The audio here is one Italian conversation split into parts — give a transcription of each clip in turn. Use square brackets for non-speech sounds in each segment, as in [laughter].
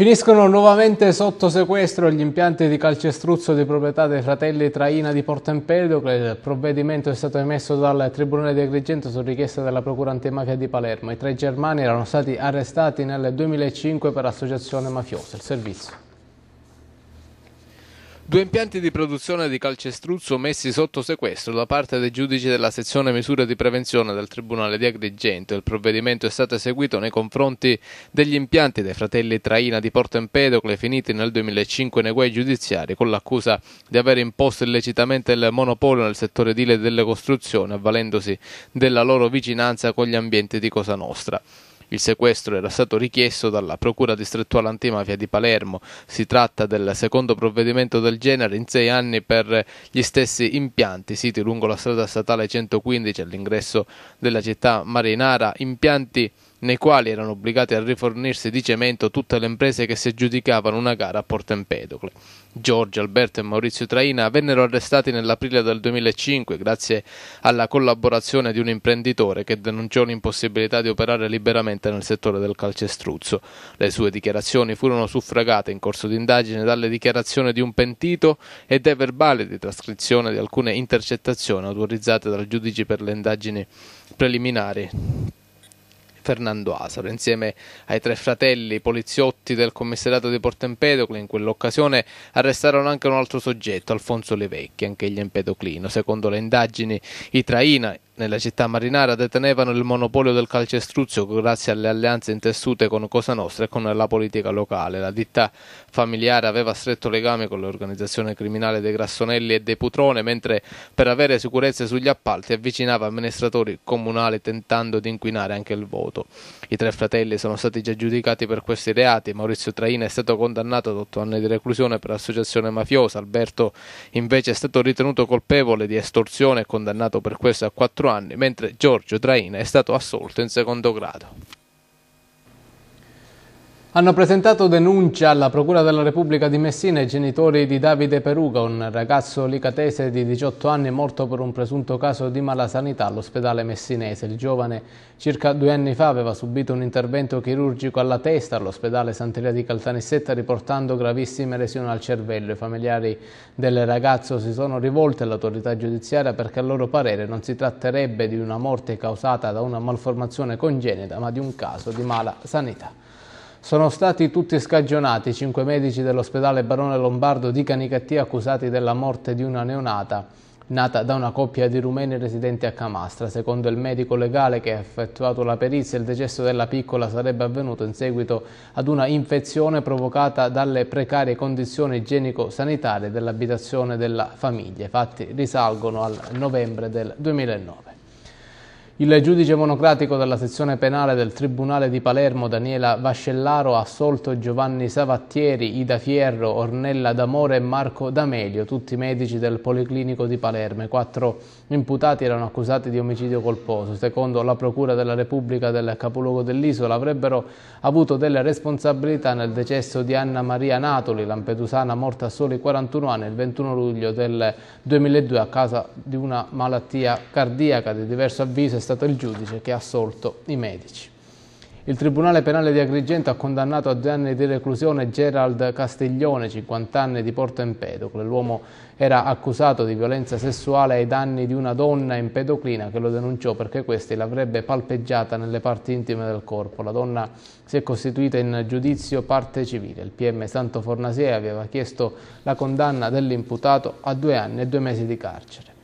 Finiscono nuovamente sotto sequestro gli impianti di calcestruzzo di proprietà dei fratelli Traina di Porto Empedocle. Il provvedimento è stato emesso dal Tribunale di Agrigento su richiesta della Procura Antimafia di Palermo. I tre germani erano stati arrestati nel 2005 per associazione mafiosa. Il servizio. Due impianti di produzione di calcestruzzo messi sotto sequestro da parte dei giudici della sezione misure di prevenzione del Tribunale di Agrigento. Il provvedimento è stato eseguito nei confronti degli impianti dei fratelli Traina di Porto Empedocle finiti nel 2005 nei guai giudiziari con l'accusa di aver imposto illecitamente il monopolio nel settore edile delle costruzioni avvalendosi della loro vicinanza con gli ambienti di Cosa Nostra. Il sequestro era stato richiesto dalla Procura distrettuale antimafia di Palermo. Si tratta del secondo provvedimento del genere in sei anni per gli stessi impianti siti lungo la strada statale 115 all'ingresso della città marinara. Impianti nei quali erano obbligati a rifornirsi di cemento tutte le imprese che si aggiudicavano una gara a Porto Empedocle. Giorgio, Alberto e Maurizio Traina vennero arrestati nell'aprile del 2005 grazie alla collaborazione di un imprenditore che denunciò l'impossibilità di operare liberamente nel settore del calcestruzzo. Le sue dichiarazioni furono suffragate in corso d'indagine dalle dichiarazioni di un pentito e dai verbali di trascrizione di alcune intercettazioni autorizzate dal giudice per le indagini preliminari Fernando Asaro, insieme ai tre fratelli poliziotti del commissariato di Porto Empedocle. In quell'occasione arrestarono anche un altro soggetto, Alfonso Levecchi, anch'egli empedoclino. Secondo le indagini, i traina nella città marinara detenevano il monopolio del calcestruzio grazie alle alleanze intessute con Cosa Nostra e con la politica locale. La ditta familiare aveva stretto legame con l'organizzazione criminale dei Grassonelli e dei Putrone, mentre per avere sicurezza sugli appalti avvicinava amministratori comunali tentando di inquinare anche il voto. I tre fratelli sono stati già giudicati per questi reati. Maurizio Traina è stato condannato ad otto anni di reclusione per associazione mafiosa. Alberto invece è stato ritenuto colpevole di estorsione e condannato per questo a quattro anni anni, mentre Giorgio Traina è stato assolto in secondo grado. Hanno presentato denuncia alla Procura della Repubblica di Messina i genitori di Davide Peruga, un ragazzo licatese di 18 anni morto per un presunto caso di malasanità all'ospedale messinese. Il giovane circa due anni fa aveva subito un intervento chirurgico alla testa all'ospedale Sant'Elia di Caltanissetta riportando gravissime lesioni al cervello. I familiari del ragazzo si sono rivolti all'autorità giudiziaria perché a loro parere non si tratterebbe di una morte causata da una malformazione congenita ma di un caso di malasanità. Sono stati tutti scagionati cinque medici dell'ospedale Barone Lombardo di Canicattì accusati della morte di una neonata nata da una coppia di rumeni residenti a Camastra. Secondo il medico legale che ha effettuato la perizia, il decesso della piccola sarebbe avvenuto in seguito ad una infezione provocata dalle precarie condizioni igienico-sanitarie dell'abitazione della famiglia. I fatti risalgono al novembre del 2009. Il giudice monocratico della sezione penale del Tribunale di Palermo, Daniela Vascellaro, ha assolto Giovanni Savattieri, Ida Fierro, Ornella D'Amore e Marco D'Amelio, tutti medici del Policlinico di Palermo. I quattro imputati erano accusati di omicidio colposo. Secondo la Procura della Repubblica del capoluogo dell'isola avrebbero avuto delle responsabilità nel decesso di Anna Maria Natoli, lampedusana morta a soli 41 anni il 21 luglio del 2002 a causa di una malattia cardiaca di diverso avviso stato il giudice che ha assolto i medici. Il Tribunale Penale di Agrigento ha condannato a due anni di reclusione Gerald Castiglione, 50 anni di Porto Empedocle. L'uomo era accusato di violenza sessuale ai danni di una donna empedoclina che lo denunciò perché questa l'avrebbe palpeggiata nelle parti intime del corpo. La donna si è costituita in giudizio parte civile. Il PM Santo Fornasie aveva chiesto la condanna dell'imputato a due anni e due mesi di carcere.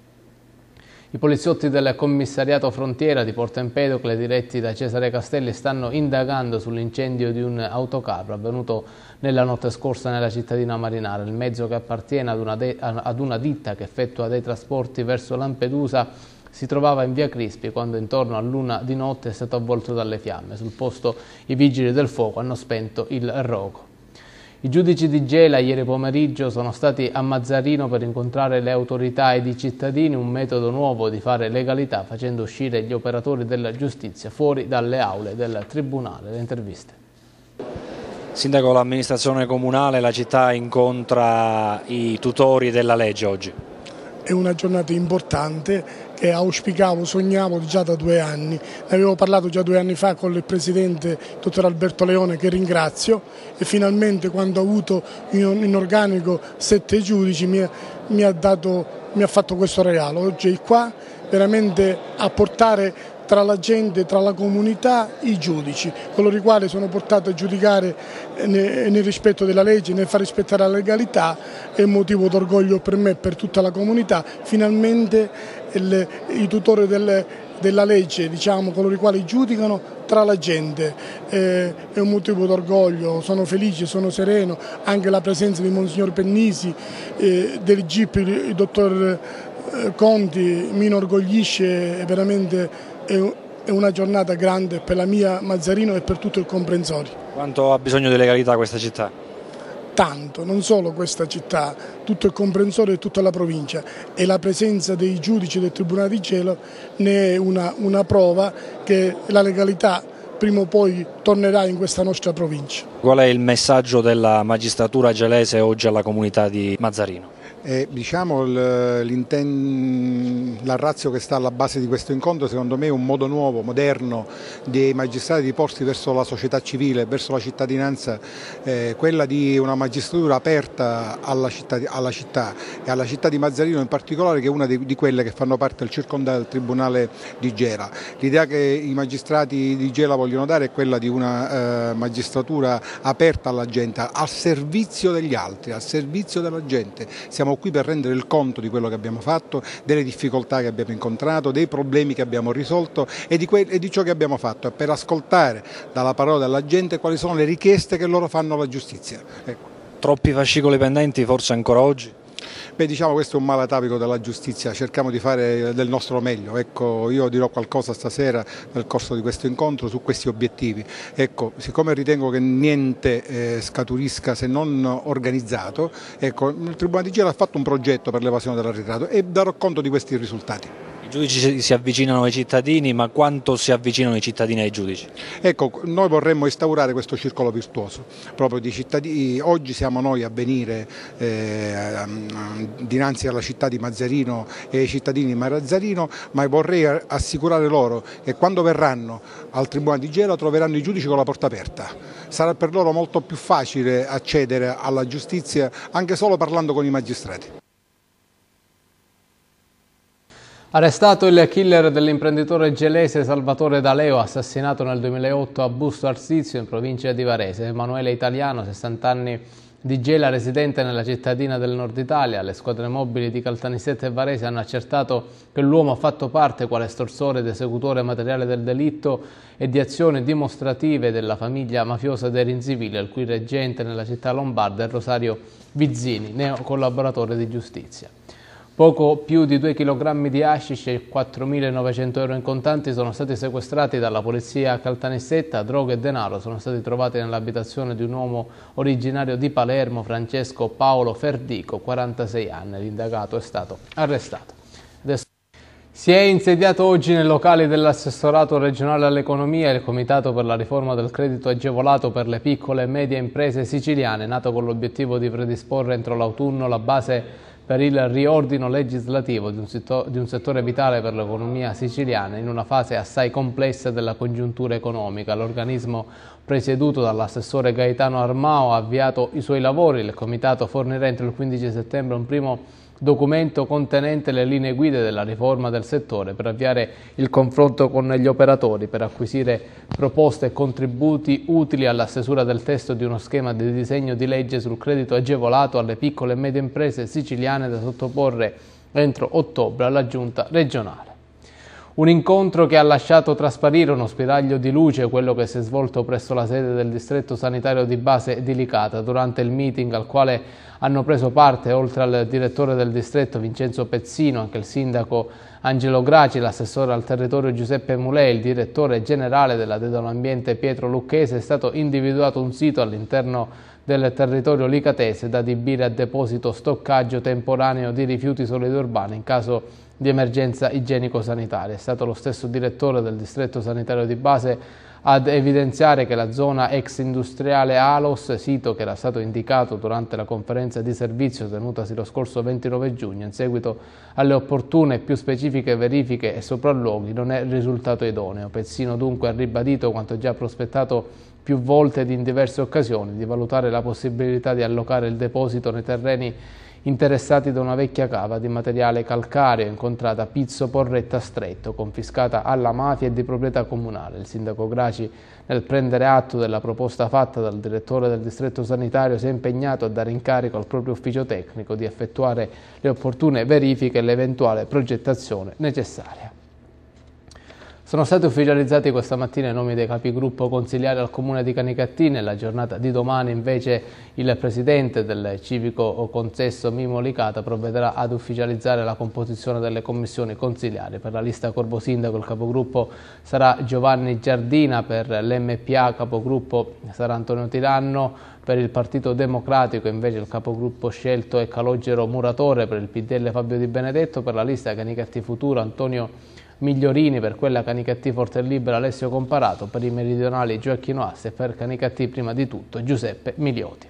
I poliziotti del commissariato frontiera di Porto Empedocle diretti da Cesare Castelli stanno indagando sull'incendio di un autocarro avvenuto nella notte scorsa nella cittadina marinara. Il mezzo che appartiene ad una, ad una ditta che effettua dei trasporti verso Lampedusa si trovava in via Crispi quando intorno all'una di notte è stato avvolto dalle fiamme. Sul posto i vigili del fuoco hanno spento il rogo. I giudici di Gela ieri pomeriggio sono stati a Mazzarino per incontrare le autorità ed i cittadini, un metodo nuovo di fare legalità facendo uscire gli operatori della giustizia fuori dalle aule del Tribunale. Le interviste. Sindaco, l'amministrazione comunale, la città incontra i tutori della legge oggi è una giornata importante che auspicavo, sognavo già da due anni. Ne avevo parlato già due anni fa con il presidente, dottor Alberto Leone, che ringrazio e finalmente quando ho avuto in organico sette giudici mi, mi, ha, dato, mi ha fatto questo regalo. Oggi è qua veramente a portare tra la gente, tra la comunità, i giudici, coloro i quali sono portati a giudicare eh, eh, nel rispetto della legge, nel far rispettare la legalità, è motivo d'orgoglio per me e per tutta la comunità. Finalmente il, i tutori del, della legge, diciamo, coloro i quali giudicano, tra la gente. Eh, è un motivo d'orgoglio, sono felice, sono sereno, anche la presenza di Monsignor Pennisi, eh, del GIP, il, dottor eh, Conti, mi inorgoglisce veramente è una giornata grande per la mia Mazzarino e per tutto il comprensorio. Quanto ha bisogno di legalità questa città? Tanto, non solo questa città, tutto il comprensorio e tutta la provincia e la presenza dei giudici del Tribunale di Cielo ne è una, una prova che la legalità prima o poi tornerà in questa nostra provincia. Qual è il messaggio della magistratura gelese oggi alla comunità di Mazzarino? E, diciamo la razza che sta alla base di questo incontro secondo me è un modo nuovo, moderno dei magistrati di porsi verso la società civile, verso la cittadinanza, eh, quella di una magistratura aperta alla città, alla città, e alla città di Mazzarino in particolare che è una di, di quelle che fanno parte del circondario del Tribunale di Gela. L'idea che i magistrati di Gela vogliono dare è quella di una eh, magistratura aperta alla gente, al servizio degli altri, al servizio della gente. Siamo qui per rendere il conto di quello che abbiamo fatto, delle difficoltà che abbiamo incontrato, dei problemi che abbiamo risolto e di, e di ciò che abbiamo fatto, per ascoltare dalla parola della gente quali sono le richieste che loro fanno alla giustizia. Ecco. Troppi fascicoli pendenti forse ancora oggi? Beh, diciamo questo è un malatavico della giustizia, cerchiamo di fare del nostro meglio. Ecco, io dirò qualcosa stasera nel corso di questo incontro su questi obiettivi. Ecco, siccome ritengo che niente eh, scaturisca se non organizzato, ecco, il Tribunale di Gela ha fatto un progetto per l'evasione dell'arretrato e darò conto di questi risultati giudici si avvicinano ai cittadini, ma quanto si avvicinano i cittadini ai giudici? Ecco, noi vorremmo instaurare questo circolo virtuoso, proprio di cittadini, oggi siamo noi a venire eh, dinanzi alla città di Mazzarino e ai cittadini di Marazzarino, ma vorrei assicurare loro che quando verranno al Tribunale di Gela troveranno i giudici con la porta aperta, sarà per loro molto più facile accedere alla giustizia anche solo parlando con i magistrati. Arrestato il killer dell'imprenditore gelese Salvatore D'Aleo, assassinato nel 2008 a Busto Arsizio in provincia di Varese, Emanuele Italiano, 60 anni di Gela, residente nella cittadina del nord Italia. Le squadre mobili di Caltanissetta e Varese hanno accertato che l'uomo ha fatto parte, quale estorsore ed esecutore materiale del delitto e di azioni dimostrative della famiglia mafiosa dei Rinzivili, il cui reggente nella città lombarda è Rosario Vizzini, neo collaboratore di giustizia. Poco più di 2 kg di hashish e 4.900 euro in contanti sono stati sequestrati dalla polizia a Caltanissetta, droga e denaro sono stati trovati nell'abitazione di un uomo originario di Palermo, Francesco Paolo Ferdico, 46 anni, l'indagato è stato arrestato. Si è insediato oggi nei locali dell'assessorato regionale all'economia il Comitato per la riforma del credito agevolato per le piccole e medie imprese siciliane, nato con l'obiettivo di predisporre entro l'autunno la base per il riordino legislativo di un, settore, di un settore vitale per l'economia siciliana in una fase assai complessa della congiuntura economica. L'organismo presieduto dall'assessore Gaetano Armao, ha avviato i suoi lavori. Il comitato fornirà entro il 15 settembre un primo documento contenente le linee guida della riforma del settore per avviare il confronto con gli operatori, per acquisire proposte e contributi utili alla stesura del testo di uno schema di disegno di legge sul credito agevolato alle piccole e medie imprese siciliane da sottoporre entro ottobre alla giunta regionale. Un incontro che ha lasciato trasparire uno spiraglio di luce, quello che si è svolto presso la sede del distretto sanitario di base di Licata, durante il meeting al quale hanno preso parte, oltre al direttore del distretto Vincenzo Pezzino, anche il sindaco Angelo Graci, l'assessore al territorio Giuseppe Mulei, il direttore generale della Dedalo Ambiente Pietro Lucchese, è stato individuato un sito all'interno del territorio licatese da adibire a deposito stoccaggio temporaneo di rifiuti solidi urbani in caso di di emergenza igienico-sanitaria. È stato lo stesso direttore del distretto sanitario di base ad evidenziare che la zona ex industriale Alos, sito che era stato indicato durante la conferenza di servizio tenutasi lo scorso 29 giugno, in seguito alle opportune e più specifiche verifiche e sopralluoghi, non è risultato idoneo. Pezzino dunque ha ribadito quanto già prospettato più volte ed in diverse occasioni di valutare la possibilità di allocare il deposito nei terreni interessati da una vecchia cava di materiale calcareo incontrata a Pizzo Porretta Stretto, confiscata alla mafia e di proprietà comunale. Il sindaco Graci, nel prendere atto della proposta fatta dal direttore del distretto sanitario, si è impegnato a dare incarico al proprio ufficio tecnico di effettuare le opportune verifiche e l'eventuale progettazione necessaria. Sono stati ufficializzati questa mattina i nomi dei capigruppo consigliari al comune di Canicattì. Nella giornata di domani invece il presidente del civico consesso Mimo Licata provvederà ad ufficializzare la composizione delle commissioni consigliari. Per la lista Corvo Sindaco il capogruppo sarà Giovanni Giardina, per l'MPA capogruppo sarà Antonio Tiranno, per il Partito Democratico invece il capogruppo scelto è Calogero Muratore, per il PDL Fabio Di Benedetto, per la lista Canicattì Futuro Antonio Tiranno Migliorini per quella Canicattì Forte Libera Alessio Comparato, per i meridionali Gioacchino Asse e per Canicattì prima di tutto Giuseppe Milioti.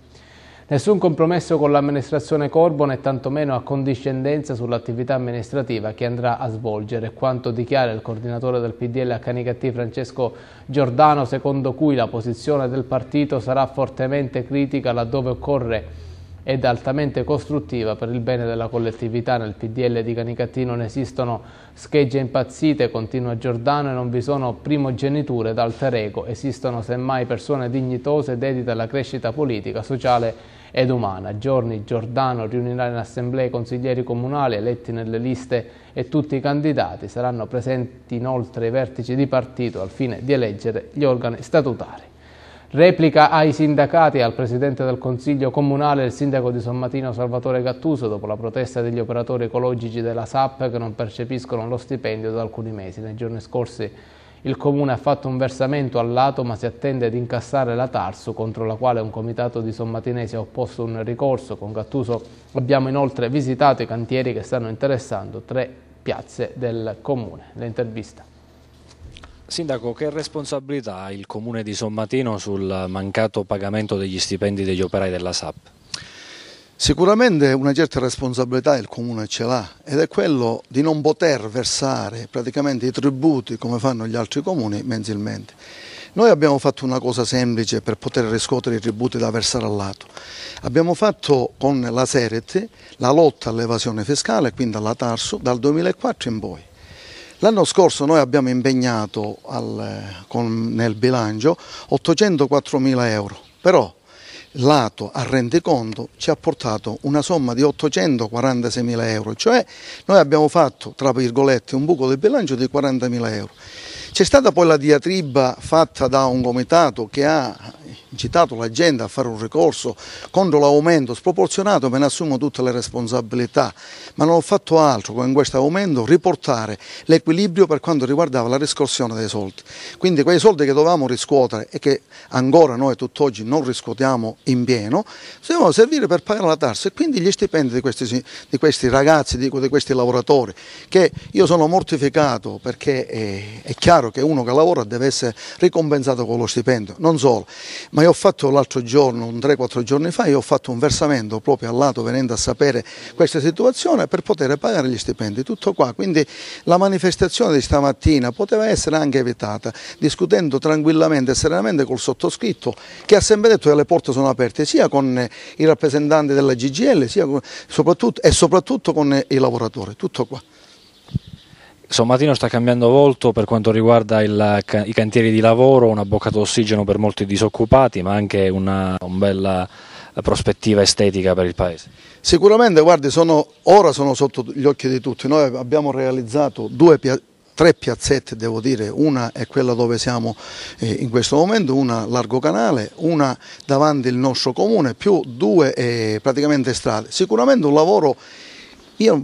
Nessun compromesso con l'amministrazione Corbo né tantomeno accondiscendenza sull'attività amministrativa che andrà a svolgere, quanto dichiara il coordinatore del PDL a Canicattì Francesco Giordano, secondo cui la posizione del partito sarà fortemente critica laddove occorre ed altamente costruttiva per il bene della collettività. Nel PDL di Canicattino non esistono schegge impazzite, continua Giordano, e non vi sono primogeniture alter ego. Esistono semmai persone dignitose dedicate alla crescita politica, sociale ed umana. Giorni Giordano riunirà in assemblea i consiglieri comunali eletti nelle liste e tutti i candidati. Saranno presenti inoltre ai vertici di partito al fine di eleggere gli organi statutari. Replica ai sindacati e al Presidente del Consiglio Comunale il Sindaco di Sommatino Salvatore Gattuso dopo la protesta degli operatori ecologici della SAP che non percepiscono lo stipendio da alcuni mesi. Nei giorni scorsi il Comune ha fatto un versamento al lato ma si attende ad incassare la Tarsu contro la quale un comitato di sommatinesi ha opposto un ricorso. Con Gattuso abbiamo inoltre visitato i cantieri che stanno interessando tre piazze del Comune. L'intervista. Sindaco, che responsabilità ha il Comune di Sommatino sul mancato pagamento degli stipendi degli operai della SAP? Sicuramente una certa responsabilità il Comune ce l'ha ed è quello di non poter versare praticamente i tributi come fanno gli altri comuni mensilmente. Noi abbiamo fatto una cosa semplice per poter riscuotere i tributi da versare al lato. Abbiamo fatto con la Seret la lotta all'evasione fiscale, quindi alla Tarsu, dal 2004 in poi. L'anno scorso noi abbiamo impegnato al, con, nel bilancio 804 mila euro, però lato a rendiconto ci ha portato una somma di 846 mila euro, cioè noi abbiamo fatto tra virgolette un buco del bilancio di 40 mila euro. C'è stata poi la diatriba fatta da un comitato che ha incitato la gente a fare un ricorso contro l'aumento sproporzionato, me ne assumo tutte le responsabilità, ma non ho fatto altro con questo aumento riportare l'equilibrio per quanto riguardava la riscorsione dei soldi. Quindi quei soldi che dovevamo riscuotere e che ancora noi tutt'oggi non riscuotiamo in pieno, dovevano servire per pagare la tassa e quindi gli stipendi di questi, di questi ragazzi, di, di, questi lavoratori, che io sono mortificato perché è, eh, è chiaro chiaro che uno che lavora deve essere ricompensato con lo stipendio, non solo, ma io ho fatto l'altro giorno, 3-4 giorni fa, io ho fatto un versamento proprio al lato venendo a sapere questa situazione per poter pagare gli stipendi, tutto qua, quindi la manifestazione di stamattina poteva essere anche evitata, discutendo tranquillamente e serenamente col sottoscritto che ha sempre detto che le porte sono aperte sia con i rappresentanti della GGL sia con, soprattutto, e soprattutto con i lavoratori, tutto qua. Sommatino sta cambiando volto per quanto riguarda il, i cantieri di lavoro, una bocca d'ossigeno per molti disoccupati, ma anche una, una bella prospettiva estetica per il paese. Sicuramente, guardi, sono, ora sono sotto gli occhi di tutti. Noi abbiamo realizzato due tre piazzette devo dire, una è quella dove siamo eh, in questo momento, una largo canale, una davanti al nostro comune, più due eh, praticamente strade. Sicuramente un lavoro, io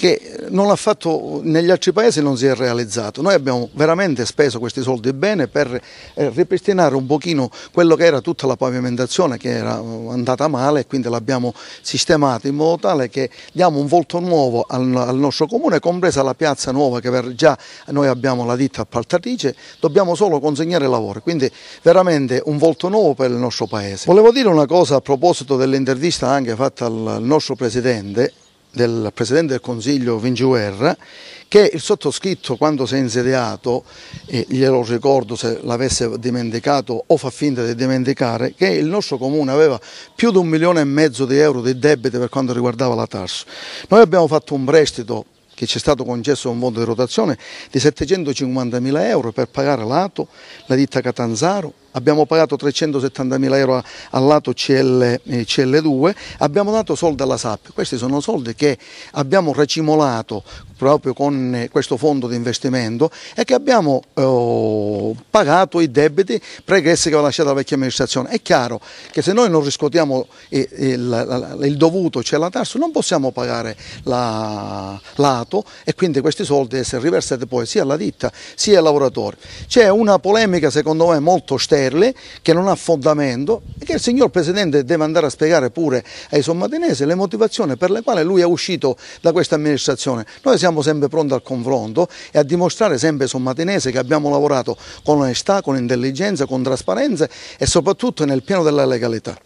che non ha fatto negli altri paesi non si è realizzato. Noi abbiamo veramente speso questi soldi bene per eh, ripristinare un pochino quello che era tutta la pavimentazione che era eh, andata male e quindi l'abbiamo sistemata in modo tale che diamo un volto nuovo al, al, nostro comune, compresa la piazza nuova che già noi abbiamo la ditta appaltatrice, dobbiamo solo consegnare lavoro, quindi veramente un volto nuovo per il nostro paese. Volevo dire una cosa a proposito dell'intervista anche fatta al nostro presidente del Presidente del Consiglio Vingiuerra che il sottoscritto quando si è insediato, e glielo ricordo se l'avesse dimenticato o fa finta di dimenticare, che il nostro comune aveva più di un milione e mezzo di euro di debiti per quanto riguardava la TARS. Noi abbiamo fatto un prestito che ci è stato concesso un fondo di rotazione di 750 mila euro per pagare l'ATO, la ditta Catanzaro, abbiamo pagato 370.000 euro al lato CL, eh, CL2, abbiamo dato soldi alla SAP, questi sono soldi che abbiamo racimolato proprio con eh, questo fondo di investimento e che abbiamo eh, pagato i debiti pregressi che aveva lasciato la vecchia amministrazione. È chiaro che se noi non riscuotiamo il, eh, il, il dovuto, cioè la tassa, non possiamo pagare l'ato la e quindi questi soldi essere riversati poi sia alla ditta sia ai lavoratori. C'è una polemica secondo me molto stessa Berle che non ha fondamento e che il signor Presidente deve andare a spiegare pure ai sommatenesi le motivazioni per le quali lui è uscito da questa amministrazione. Noi siamo sempre pronti al confronto e a dimostrare sempre ai sommatenesi che abbiamo lavorato con onestà, con intelligenza, con trasparenza e soprattutto nel pieno della legalità.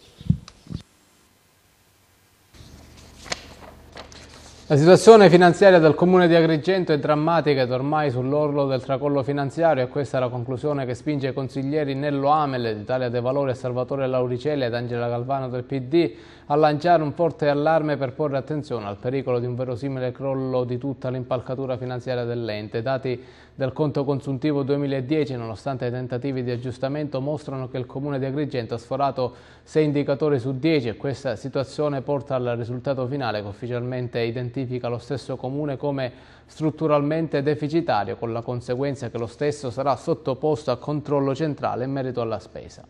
La situazione finanziaria del comune di Agrigento è drammatica ed ormai sull'orlo del tracollo finanziario e questa è la conclusione che spinge i consiglieri Nello Amele d'Italia dei Valori e Salvatore Lauricelli ed Angela Galvano del PD a lanciare un forte allarme per porre attenzione al pericolo di un verosimile crollo di tutta l'impalcatura finanziaria dell'ente. I Dati del conto consuntivo 2010, nonostante i tentativi di aggiustamento, mostrano che il comune di Agrigento ha sforato 6 indicatori su 10 e questa situazione porta al risultato finale che ufficialmente è identificato identifica lo stesso comune come strutturalmente deficitario, con la conseguenza che lo stesso sarà sottoposto a controllo centrale in merito alla spesa.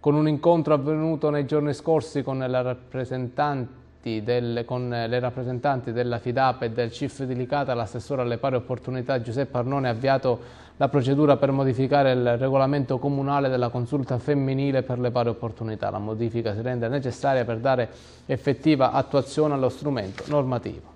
Con un incontro avvenuto nei giorni scorsi con, del, con le rappresentanti della FIDAP e del CIF di Licata, l'assessore alle pari opportunità Giuseppe Arnone ha avviato la procedura per modificare il regolamento comunale della consulta femminile per le pari opportunità. La modifica si rende necessaria per dare effettiva attuazione allo strumento normativo.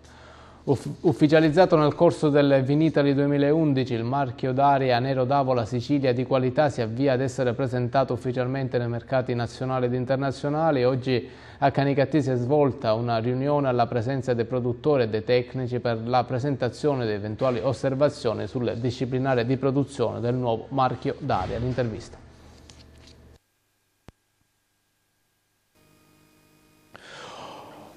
Ufficializzato nel corso del Vinitali 2011, il marchio d'aria Nero d'Avola Sicilia di qualità si avvia ad essere presentato ufficialmente nei mercati nazionali ed internazionali. Oggi a Canicattì si è svolta una riunione alla presenza dei produttori e dei tecnici per la presentazione di eventuali osservazioni sul disciplinare di produzione del nuovo marchio d'aria. L'intervista.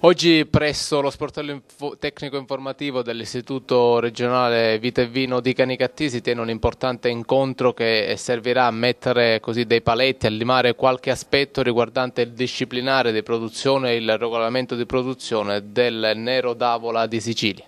Oggi presso lo sportello info- tecnico informativo dell'Istituto regionale Vita e Vino di Canicattì si tiene un importante incontro che servirà a mettere così dei paletti, a limare qualche aspetto riguardante il disciplinare di produzione e il regolamento di produzione del Nero d'Avola di Sicilia.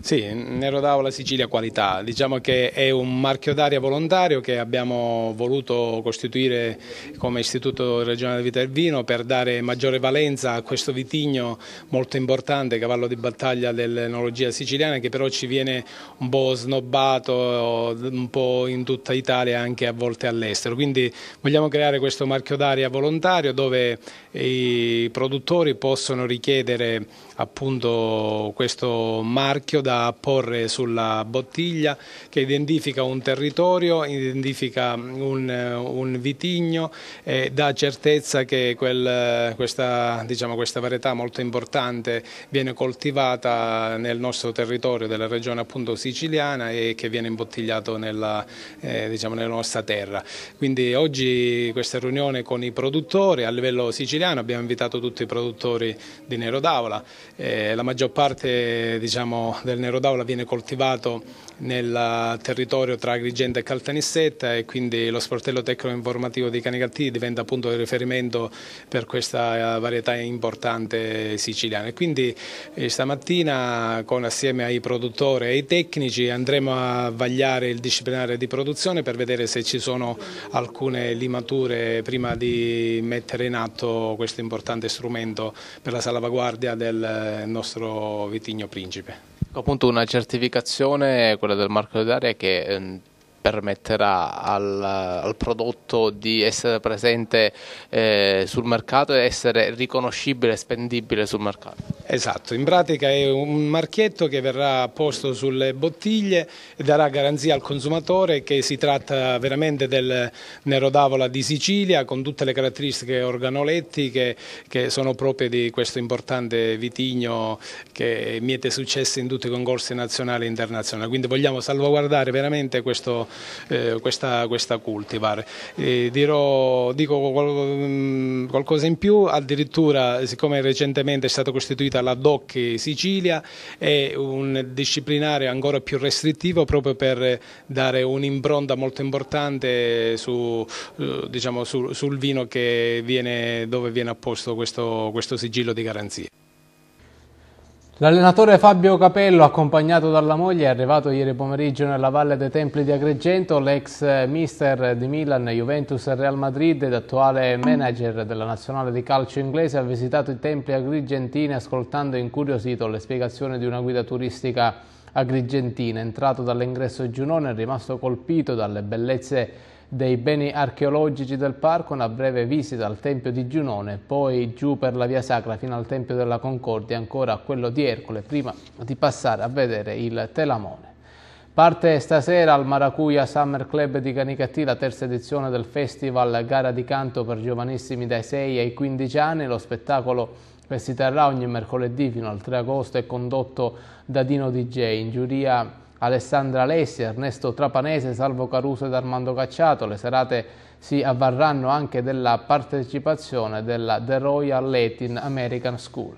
Sì, Nero d'Aula Sicilia Qualità, diciamo che è un marchio d'aria volontario che abbiamo voluto costituire come Istituto Regionale Vita del Vino per dare maggiore valenza a questo vitigno molto importante, cavallo di battaglia dell'enologia siciliana che però ci viene un po' snobbato un po' in tutta Italia anche a volte all'estero, quindi vogliamo creare questo marchio d'aria volontario dove i produttori possono richiedere appunto questo marchio da apporre sulla bottiglia che identifica un territorio, identifica un, eh, un vitigno e dà certezza che quel, questa, diciamo, questa varietà molto importante viene coltivata nel nostro territorio della regione appunto siciliana e che viene imbottigliato nella, eh, diciamo, nella nostra terra. Quindi oggi questa riunione con i produttori a livello siciliano abbiamo invitato tutti i produttori di Nero d'Avola, eh, la maggior parte diciamo, del del Nero d'Aula viene coltivato nel territorio tra Agrigenta e Caltanissetta e quindi lo sportello tecnico informativo di Canicattini diventa punto di riferimento per questa eh, varietà importante siciliana. quindi eh, stamattina con, assieme ai produttori e ai tecnici andremo a vagliare il disciplinare di produzione per vedere se ci sono alcune limature prima di mettere in atto questo importante strumento per la salvaguardia del eh, nostro vitigno principe appunto una certificazione, quella del marchio d'aria, che ehm, permetterà al, al, prodotto di essere presente eh, sul mercato e essere riconoscibile e spendibile sul mercato. Esatto, in pratica è un marchietto che verrà posto sulle bottiglie e darà garanzia al consumatore che si tratta veramente del Nero d'Avola di Sicilia con tutte le caratteristiche organolettiche che sono proprie di questo importante vitigno che miete successo in tutti i concorsi nazionali e internazionali. Quindi vogliamo salvaguardare veramente questo, eh, questa, questa, cultivar. E dirò, dico mm, qualcosa in più, addirittura siccome recentemente è stato costituito riferita alla DOC Sicilia è un disciplinare ancora più restrittivo proprio per dare un'impronta molto importante su, eh, diciamo, sul, sul vino viene, dove viene apposto questo, questo sigillo di garanzia. L'allenatore Fabio Capello, accompagnato dalla moglie, è arrivato ieri pomeriggio nella Valle dei Templi di Agrigento. L'ex mister di Milan, Juventus e Real Madrid ed attuale manager della nazionale di calcio inglese ha visitato i templi agrigentini ascoltando incuriosito le spiegazioni di una guida turistica agrigentina. Entrato dall'ingresso Giunone è rimasto colpito dalle bellezze dei beni archeologici del parco, una breve visita al Tempio di Giunone, poi giù per la Via Sacra fino al Tempio della Concordia, ancora a quello di Ercole, prima di passare a vedere il Telamone. Parte stasera al Maracuja Summer Club di Canicattì la terza edizione del festival Gara di Canto per giovanissimi dai 6 ai 15 anni. Lo spettacolo che si terrà ogni mercoledì fino al 3 agosto è condotto da Dino DJ. In giuria Alessandra Alessia, Ernesto Trapanese, Salvo Caruso ed Armando Cacciato. Le serate si avvarranno anche della partecipazione della The Royal Latin American School.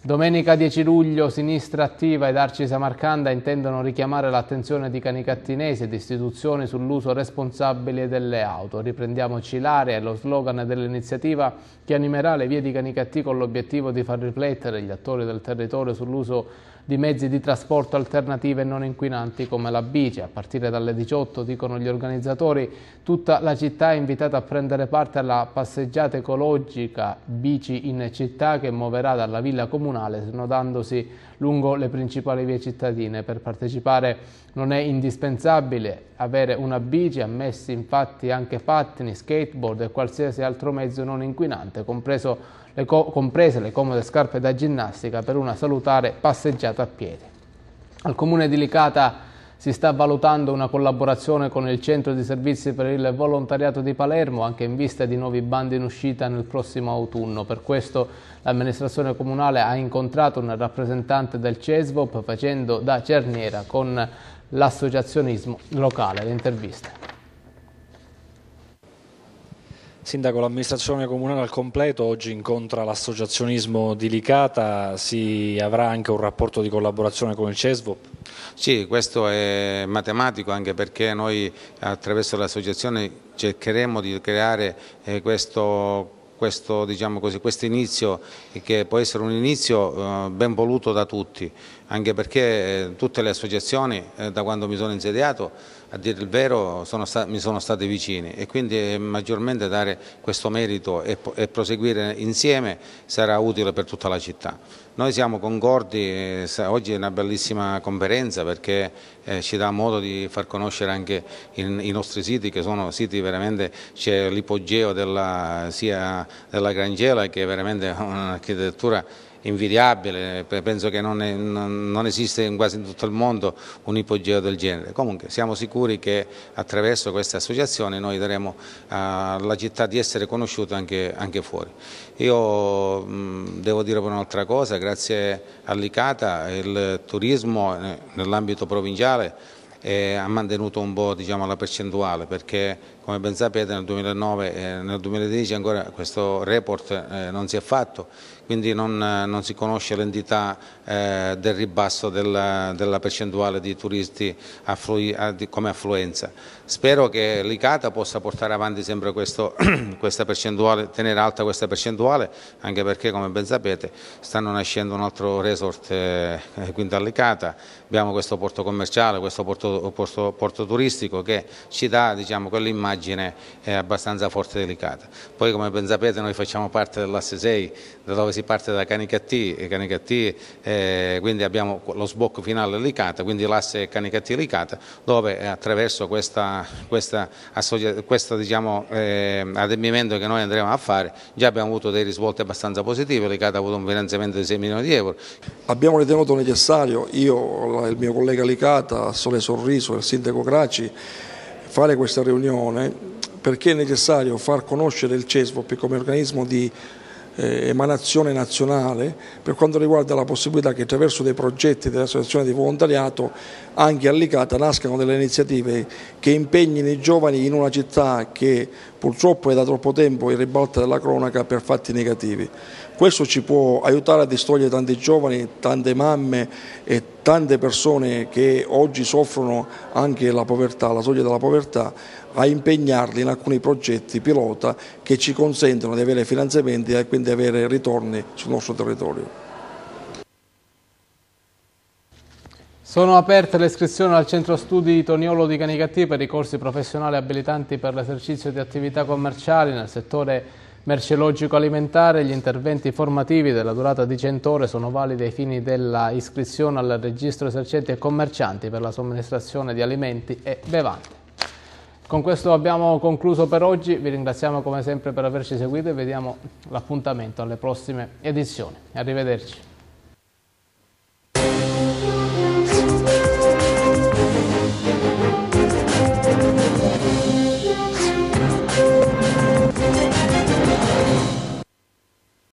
Domenica 10 luglio Sinistra Attiva ed Arci Samarcanda intendono richiamare l'attenzione di canicattinesi ed istituzioni sull'uso responsabile delle auto. Riprendiamoci l'area e lo slogan dell'iniziativa che animerà le vie di Canicattì con l'obiettivo di far riflettere gli attori del territorio sull'uso responsabile di mezzi di trasporto alternative e non inquinanti come la bici. A partire dalle 18, dicono gli organizzatori, tutta la città è invitata a prendere parte alla passeggiata ecologica Bici in città che muoverà dalla villa comunale snodandosi lungo le principali vie cittadine. Per partecipare non è indispensabile avere una bici, ammessi infatti anche pattini, skateboard e qualsiasi altro mezzo non inquinante, compreso le co- comprese le comode scarpe da ginnastica per una salutare passeggiata a piedi. Al comune di Licata si sta valutando una collaborazione con il Centro di Servizi per il Volontariato di Palermo, anche in vista di nuovi bandi in uscita nel prossimo autunno. Per questo l'amministrazione comunale ha incontrato un rappresentante del CESVOP facendo da cerniera con l'associazionismo locale. Le interviste. Sindaco, l'amministrazione comunale al completo oggi incontra l'associazionismo di Licata, si avrà anche un rapporto di collaborazione con il CESVO? Sì, questo è matematico anche perché noi attraverso l'associazione cercheremo di creare eh, questo questo, diciamo così, quest inizio che può essere un inizio eh, ben voluto da tutti, anche perché eh, tutte le associazioni eh, da quando mi sono insediato a dire il vero sono mi sono state vicine e quindi maggiormente dare questo merito e, e proseguire insieme sarà utile per tutta la città. Noi siamo concordi, oggi è una bellissima conferenza perché eh, ci dà modo di far conoscere anche i, nostri siti che sono siti veramente, c'è l'ipogeo della, sia della Grangela che è veramente [laughs] un'architettura invidiabile, penso che non, è, non esiste in tutto il mondo un ipogeo del genere. Comunque siamo sicuri che attraverso queste associazioni noi daremo eh, alla città di essere conosciuta anche, anche fuori. Io devo dire pure un'altra cosa, grazie all'ICATA il turismo eh, nell'ambito provinciale eh, ha mantenuto un po' diciamo, la percentuale perché come ben sapete nel 2009 e eh, nel 2010 ancora questo report eh, non si è fatto quindi non, eh, non si conosce l'entità eh, del ribasso della, della, percentuale di turisti afflui, come affluenza. Spero che l'ICATA possa portare avanti sempre questo, [clears throat] questa percentuale, tenere alta questa percentuale, anche perché come ben sapete stanno nascendo un altro resort eh, eh quindi all'ICATA, abbiamo questo porto commerciale, questo porto, porto, porto turistico che ci dà diciamo, quell'immagine eh, abbastanza forte e delicata. Poi come ben sapete noi facciamo parte dell'asse 6 da dove si parte da Canicattì e Canicattì eh, quindi abbiamo lo sbocco finale Licata, quindi l'asse Canicattì-Licata dove eh, attraverso questa, questa, questa diciamo, eh, adempimento che noi andremo a fare già abbiamo avuto dei risvolti abbastanza positivi, Licata ha avuto un finanziamento di 6 milioni di euro. Abbiamo ritenuto necessario, io, e il mio collega Licata, Sole Sorriso, e il sindaco Graci, fare questa riunione perché è necessario far conoscere il CESVOP come organismo di eh, emanazione nazionale per quanto riguarda la possibilità che attraverso dei progetti dell'associazione di volontariato anche all'ICATA nascano delle iniziative che impegnino i giovani in una città che purtroppo è da troppo tempo in ribalta della cronaca per fatti negativi. Questo ci può aiutare a distogliere tanti giovani, tante mamme e tante persone che oggi soffrono anche la povertà, la soglia della povertà a impegnarli in alcuni progetti pilota che ci consentono di avere finanziamenti e quindi avere ritorni sul nostro territorio. Sono aperte le iscrizioni al centro studi Toniolo di Canicattì per i corsi professionali abilitanti per l'esercizio di attività commerciali nel settore merceologico alimentare. Gli interventi formativi della durata di 100 ore sono validi ai fini della iscrizione al registro esercenti e commercianti per la somministrazione di alimenti e bevande. Con questo abbiamo concluso per oggi, vi ringraziamo come sempre per averci seguito e vediamo l'appuntamento alle prossime edizioni. Arrivederci.